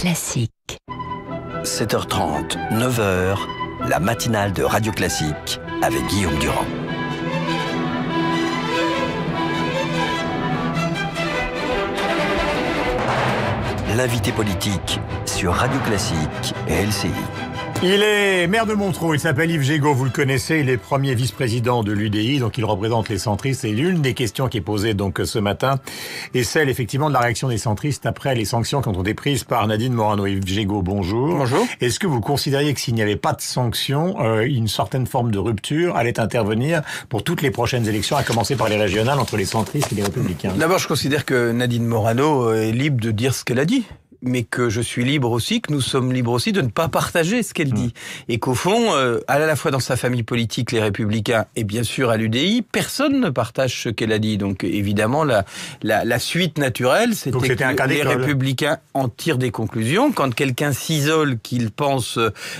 Classique. 7h30, 9h, la matinale de Radio Classique avec Guillaume Durand. L'invité politique sur Radio Classique et LCI. Il est maire de Montreux, il s'appelle Yves Gégaud, vous le connaissez, il est premier vice-président de l'UDI, donc il représente les centristes. Et l'une des questions qui est posée donc euh, ce matin est celle effectivement de la réaction des centristes après les sanctions qui ont été prises par Nadine Morano. Yves Gégaud, bonjour. Bonjour. Est-ce que vous considériez que s'il n'y avait pas de sanctions, euh, une certaine forme de rupture allait intervenir pour toutes les prochaines élections, à commencer par les régionales, entre les centristes et les républicains D'abord, je considère que Nadine Morano est libre de dire ce qu'elle a dit mais que je suis libre aussi, que nous sommes libres aussi de ne pas partager ce qu'elle dit. Et qu'au fond, euh, à la fois dans sa famille politique, les Républicains, et bien sûr à l'UDI, personne ne partage ce qu'elle a dit. Donc évidemment, la, la, suite naturelle, c'est que les Républicains en tirent des conclusions. Quand quelqu'un s'isole, qu'il pense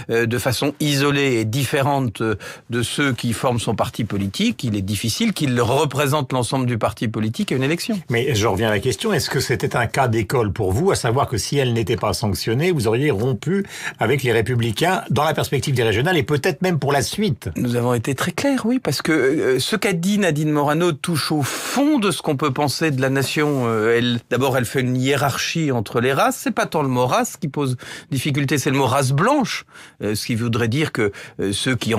euh, de façon isolée et différente euh, de ceux qui forment son parti politique, il est difficile qu'il représente l'ensemble du parti politique à une élection. Mais je reviens à la question, est-ce que c'était un cas d'école pour vous, à savoir que si si elle n'était pas sanctionnée, vous auriez rompu avec les républicains dans la perspective des régionales et peut-être même pour la suite. Nous avons été très clairs, oui, parce que euh, ce qu'a dit Nadine Morano touche au fond de ce qu'on peut penser de la nation. Euh, elle, d'abord, elle fait une hiérarchie entre les races. C'est pas tant le mot race qui pose difficulté, c'est le mot race blanche, euh, ce qui voudrait dire que ceux qui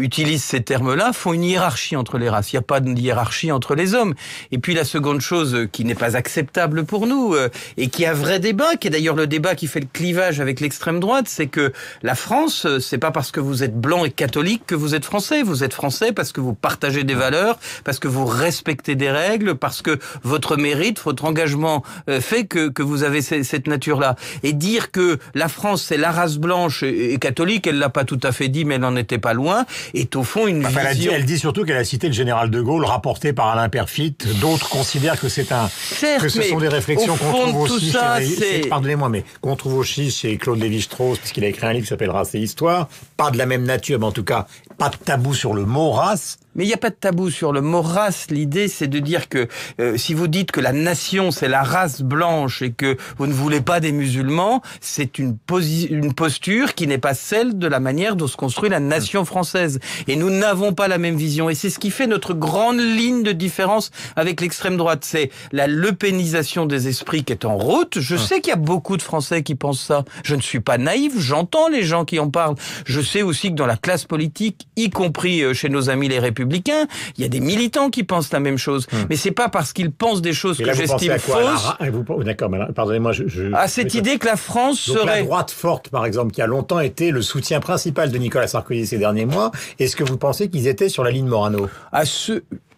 utilisent ces termes-là font une hiérarchie entre les races. Il n'y a pas de hiérarchie entre les hommes. Et puis la seconde chose qui n'est pas acceptable pour nous et qui, a vrai débat, qui est d'ailleurs le débat qui fait le clivage avec l'extrême droite, c'est que la France, euh, c'est pas parce que vous êtes blanc et catholique que vous êtes français. Vous êtes français parce que vous partagez des valeurs, parce que vous respectez des règles, parce que votre mérite, votre engagement euh, fait que, que vous avez cette nature-là. Et dire que la France, c'est la race blanche et, catholique, elle l'a pas tout à fait dit, mais elle n'en était pas loin, est au fond une vision... elle, dit, surtout qu'elle a cité le général de Gaulle, rapporté par Alain Perfit. D'autres considèrent que c'est un... ce sont des réflexions qu'on trouve aussi ça, Pardonnez-moi, mais qu'on trouve aussi chez Claude Lévi-Strauss, qu'il a écrit un livre qui s'appelle Race et Histoire, pas de la même nature, mais en tout cas, pas de tabou sur le mot race. Mais il n'y a pas de tabou sur le mot race. L'idée, c'est de dire que euh, si vous dites que la nation, c'est la race blanche et que vous ne voulez pas des musulmans, c'est une, une posture qui n'est pas celle de la manière dont se construit la nation française. Et nous n'avons pas la même vision. Et c'est ce qui fait notre grande ligne de différence avec l'extrême droite. C'est la lepénisation des esprits qui est en route. Je ah. sais qu'il y a beaucoup de Français qui pensent ça. Je ne suis pas naïf. J'entends les gens qui en parlent. Je sais aussi que dans la classe politique, y compris euh, chez nos amis les républicains, il y a des militants qui pensent la même chose. Hmm. Mais c'est pas parce qu'ils pensent des choses que j'estime fausses. D'accord, pardonnez-moi. Je, à cette idée que la France serait la droite forte, par exemple, qui a longtemps été le soutien principal de Nicolas Sarkozy ces derniers mois. Est-ce que vous pensez qu'ils étaient sur la ligne Morano À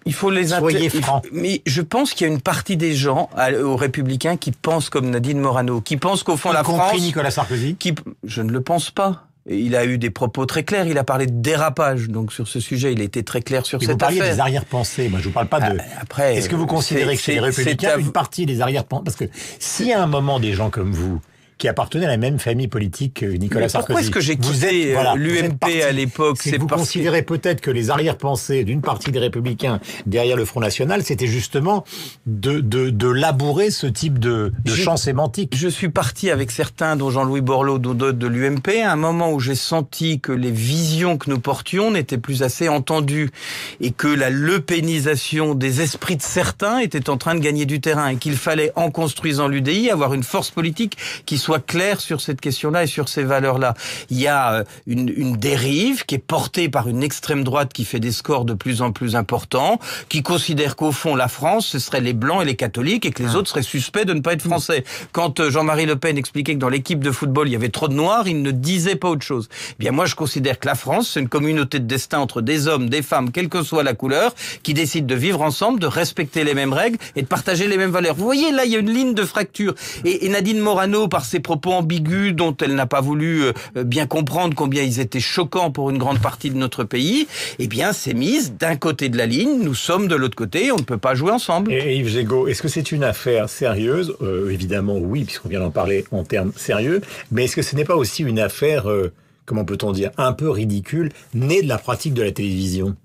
il faut les Soyez francs. Mais je pense qu'il y a une partie des gens aux Républicains qui pensent comme Nadine Morano, qui pensent qu'au fond la compris France. Nicolas Sarkozy. Qui, je ne le pense pas il a eu des propos très clairs. Il a parlé de dérapage. Donc sur ce sujet, il était très clair sur ce cette vous parliez des arrière-pensées. Moi, je vous parle pas de. Ah, est-ce que vous considérez que chez les républicains une partie des arrière-pensées Parce que s'il y a un moment des gens comme vous qui appartenait à la même famille politique que Nicolas Sarkozy. Pourquoi est-ce que j'ai quitté euh, l'UMP à l'époque vous considérez peut-être que les arrière-pensées d'une partie des Républicains derrière le Front National, c'était justement de, de, labourer ce type de, de champ sémantique. Je suis parti avec certains, dont Jean-Louis Borloo, dont d'autres de l'UMP, à un moment où j'ai senti que les visions que nous portions n'étaient plus assez entendues et que la lepénisation des esprits de certains était en train de gagner du terrain et qu'il fallait, en construisant l'UDI, avoir une force politique qui soit soit clair sur cette question-là et sur ces valeurs-là. Il y a euh, une, dérive qui est portée par une extrême droite qui fait des scores de plus en plus importants, qui considère qu'au fond, la France, ce serait les Blancs et les catholiques et que les ah. autres seraient suspects de ne pas être français. Quand euh, Jean-Marie Le Pen expliquait que dans l'équipe de football, il y avait trop de noirs, il ne disait pas autre chose. Eh bien, moi, je considère que la France, c'est une communauté de destin entre des hommes, des femmes, quelle que soit la couleur, qui décident de vivre ensemble, de respecter les mêmes règles et de partager les mêmes valeurs. Vous voyez, là, il y a une ligne de fracture. et Nadine Morano, par ses propos ambigus dont elle n'a pas voulu euh, euh, bien comprendre combien ils étaient choquants pour une grande partie de notre pays, eh bien, c'est mise d'un côté de la ligne, nous sommes de l'autre côté, on ne peut pas jouer ensemble. Et Yves Gégaud, est-ce que c'est une affaire sérieuse euh, Évidemment, oui, puisqu'on vient d'en parler en termes sérieux, mais est-ce que ce n'est pas aussi une affaire, comment peut-on dire, un peu ridicule, née de la pratique de la télévision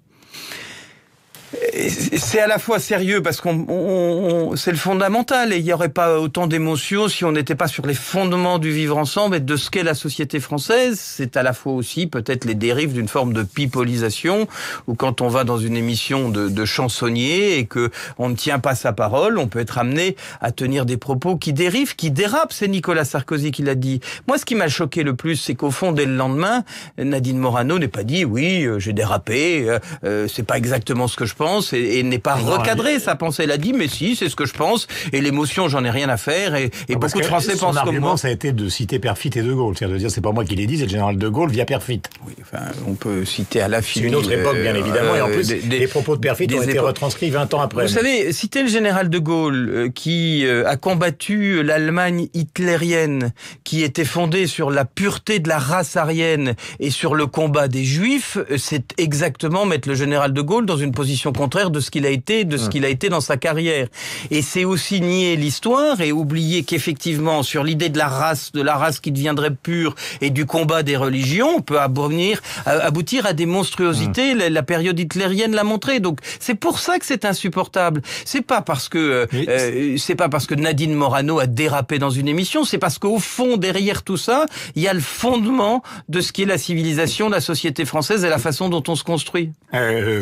c'est à la fois sérieux parce qu'on c'est le fondamental et il n'y aurait pas autant d'émotions si on n'était pas sur les fondements du vivre ensemble et de ce qu'est la société française. C'est à la fois aussi peut-être les dérives d'une forme de pipolisation où quand on va dans une émission de, de chansonnier et que on ne tient pas sa parole, on peut être amené à tenir des propos qui dérivent, qui dérapent. C'est Nicolas Sarkozy qui l'a dit. Moi, ce qui m'a choqué le plus, c'est qu'au fond, dès le lendemain, Nadine Morano n'est pas dit oui, euh, j'ai dérapé, euh, euh, c'est pas exactement ce que je pense et, n'est pas recadré sa pensée. Elle a dit mais si, c'est ce que je pense et l'émotion, j'en ai rien à faire et, ah, beaucoup de Français pensent comme moi. Ça a été de citer Perfit et De Gaulle, c'est-à-dire c'est pas moi qui l'ai dit, c'est le général De Gaulle via Perfit. Oui, enfin, on peut citer à la C'est une autre époque, bien euh, évidemment, et en plus euh, des, les propos de Perfit ont été retranscrits 20 ans après. Vous savez, citer le général De Gaulle euh, qui a combattu l'Allemagne hitlérienne, qui était fondée sur la pureté de la race aryenne et sur le combat des Juifs, c'est exactement mettre le général De Gaulle dans une position contraire de ce qu'il a été, de ce hum. qu'il a été dans sa carrière. Et c'est aussi nier l'histoire et oublier qu'effectivement, sur l'idée de la race, de la race qui deviendrait pure et du combat des religions, on peut euh, aboutir à des monstruosités. Hum. La, période hitlérienne l'a montré. Donc c'est pour ça que c'est insupportable. C'est pas parce que euh, euh, c'est pas parce que Nadine Morano a dérapé dans une émission, c'est parce qu'au fond, derrière tout ça, il y a le fondement de ce qui est la civilisation, la société française et la façon dont on se construit.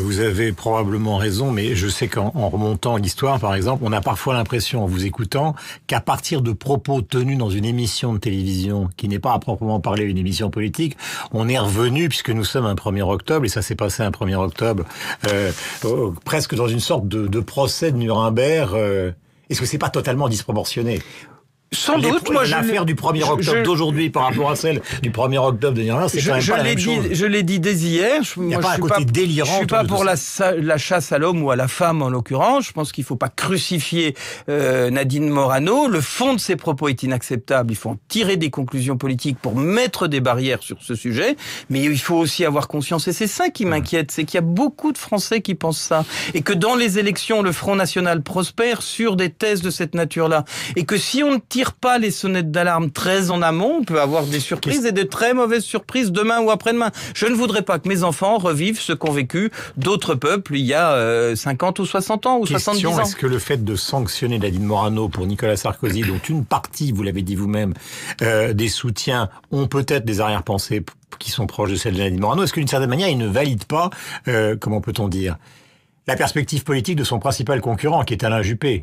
vous avez probablement mais je sais qu'en remontant l'histoire, par exemple, on a parfois l'impression, en vous écoutant, qu'à partir de propos tenus dans une émission de télévision, qui n'est pas à proprement parler une émission politique, on est revenu, puisque nous sommes un 1er octobre, et ça s'est passé un 1er octobre, euh, presque dans une sorte de, de procès de Nuremberg. Euh, est-ce que c'est pas totalement disproportionné sans doute, moi L'affaire du 1er octobre d'aujourd'hui par rapport à celle du 1er octobre de c'est quand même je pas la même chose. Je l'ai dit dès hier. Je, Il n'y pas un côté délirant. Je suis pas pour la, la, chasse à l'homme ou à la femme en l'occurrence. Je pense qu'il faut pas crucifier euh, Nadine Morano. Le fond de ses propos est inacceptable. Il faut en tirer des conclusions politiques pour mettre des barrières sur ce sujet. Mais il faut aussi avoir conscience, et c'est ça qui mmh. m'inquiète, c'est qu'il y a beaucoup de Français qui pensent ça. Et que dans les élections, le Front National prospère sur des thèses de cette nature-là. Et que si on ne tire pas les sonnettes d'alarme très en amont, on peut avoir des surprises et de très mauvaises surprises demain ou après-demain. Je ne voudrais pas que mes enfants revivent ce qu'ont vécu d'autres peuples il y a 50 euh, ou 60 ans ou 70 ans. Est-ce que le fait de sanctionner Nadine Morano pour Nicolas Sarkozy, dont une partie, vous l'avez dit vous-même, euh, des soutiens ont peut-être des arrière-pensées qui sont proches de celles de Nadine Morano, est-ce que d'une certaine manière, il ne valide pas, euh, comment peut-on dire, la perspective politique de son principal concurrent, qui est Alain Juppé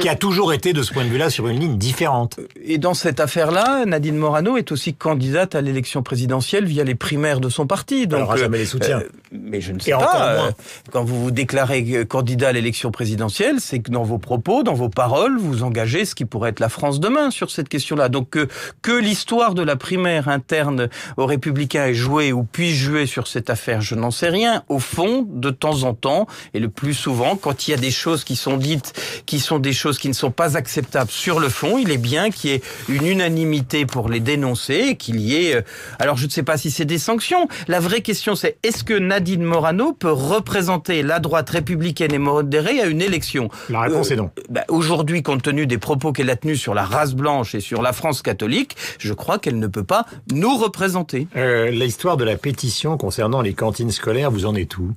qui a toujours été, de ce point de vue-là, sur une ligne différente. Et dans cette affaire-là, Nadine Morano est aussi candidate à l'élection présidentielle via les primaires de son parti. Donc, Elle euh, jamais les soutiens. Euh, mais je ne sais Et pas. Euh, quand vous vous déclarez candidat à l'élection présidentielle, c'est que dans vos propos, dans vos paroles, vous engagez ce qui pourrait être la France demain sur cette question-là. Donc que, que l'histoire de la primaire interne aux Républicains ait joué ou puisse jouer sur cette affaire, je n'en sais rien. Au fond, de temps en temps, et le plus souvent, quand il y a des choses qui sont dites, qui sont des choses qui ne sont pas acceptables sur le fond. Il est bien qu'il y ait une unanimité pour les dénoncer, qu'il y ait... Euh, alors je ne sais pas si c'est des sanctions. La vraie question c'est est-ce que Nadine Morano peut représenter la droite républicaine et modérée à une élection La réponse euh, est non. Euh, bah, aujourd'hui, compte tenu des propos qu'elle a tenus sur la race blanche et sur la France catholique, je crois qu'elle ne peut pas nous représenter. Euh, L'histoire de la pétition concernant les cantines scolaires, vous en êtes où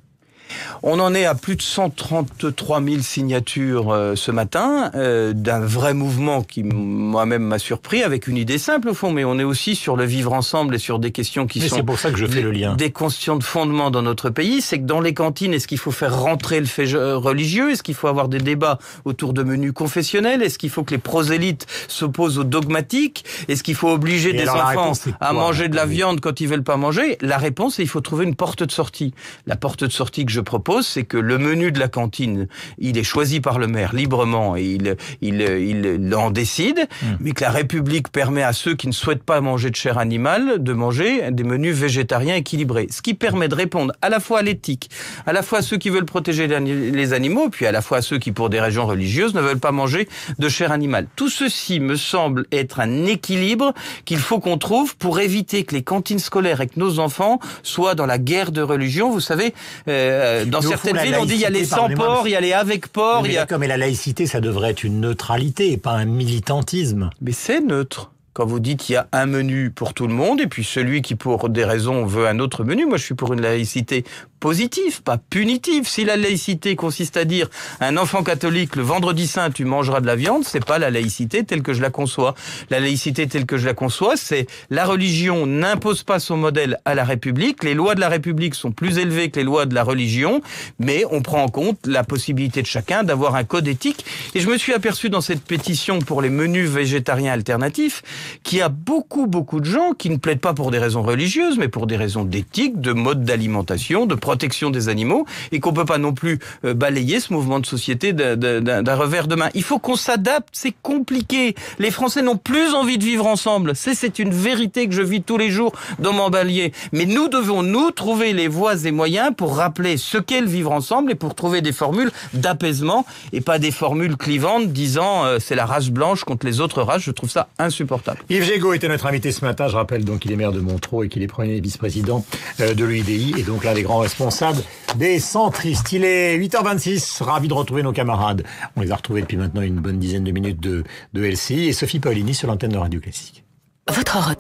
on en est à plus de 133 000 signatures euh, ce matin euh, d'un vrai mouvement qui moi-même m'a surpris avec une idée simple au fond, mais on est aussi sur le vivre ensemble et sur des questions qui sont. pour ça que je fais le lien. Des questions de fondement dans notre pays, c'est que dans les cantines, est-ce qu'il faut faire rentrer le fait religieux Est-ce qu'il faut avoir des débats autour de menus confessionnels Est-ce qu'il faut que les prosélytes s'opposent aux dogmatiques Est-ce qu'il faut obliger des enfants à manger de la viande quand ils veulent pas manger La réponse, c'est il faut trouver une porte de sortie. La porte de sortie que je propose c'est que le menu de la cantine, il est choisi par le maire librement et il, il, en décide, hmm. mais que la République permet à ceux qui ne souhaitent pas manger de chair animale de manger des menus végétariens équilibrés. Ce qui permet de répondre à la fois à l'éthique, à la fois à ceux qui veulent protéger les animaux, puis à la fois à ceux qui, pour des raisons religieuses, ne veulent pas manger de chair animale. Tout ceci me semble être un équilibre qu'il faut qu'on trouve pour éviter que les cantines scolaires avec nos enfants soient dans la guerre de religion. Vous savez, euh, dans dans certaines villes, on dit il y a les sans port, il y a les avec port. Mais Comme la laïcité, ça devrait être une neutralité et pas un militantisme. Mais c'est neutre quand vous dites qu'il y a un menu pour tout le monde, et puis celui qui, pour des raisons, veut un autre menu, moi je suis pour une laïcité positif, pas punitif. Si la laïcité consiste à dire un enfant catholique le vendredi saint tu mangeras de la viande, c'est pas la laïcité telle que je la conçois. La laïcité telle que je la conçois, c'est la religion n'impose pas son modèle à la République. Les lois de la République sont plus élevées que les lois de la religion, mais on prend en compte la possibilité de chacun d'avoir un code éthique. Et je me suis aperçu dans cette pétition pour les menus végétariens alternatifs qu'il y a beaucoup beaucoup de gens qui ne plaident pas pour des raisons religieuses, mais pour des raisons d'éthique, de mode d'alimentation, de protection des animaux et qu'on peut pas non plus euh, balayer ce mouvement de société d'un revers de main. Il faut qu'on s'adapte, c'est compliqué. Les Français n'ont plus envie de vivre ensemble. C'est une vérité que je vis tous les jours dans mon balier. Mais nous devons, nous, trouver les voies et moyens pour rappeler ce qu'est le vivre ensemble et pour trouver des formules d'apaisement et pas des formules clivantes disant euh, c'est la race blanche contre les autres races. Je trouve ça insupportable. Yves Gégaud était notre invité ce matin. Je rappelle donc qu'il est maire de Montreux et qu'il est premier vice-président euh, de l'UDI et donc l'un des grands responsables responsable des centristes. Il est 8h26, ravi de retrouver nos camarades. On les a retrouvés depuis maintenant une bonne dizaine de minutes de, de LCI et Sophie Paolini sur l'antenne de Radio Classique. Votre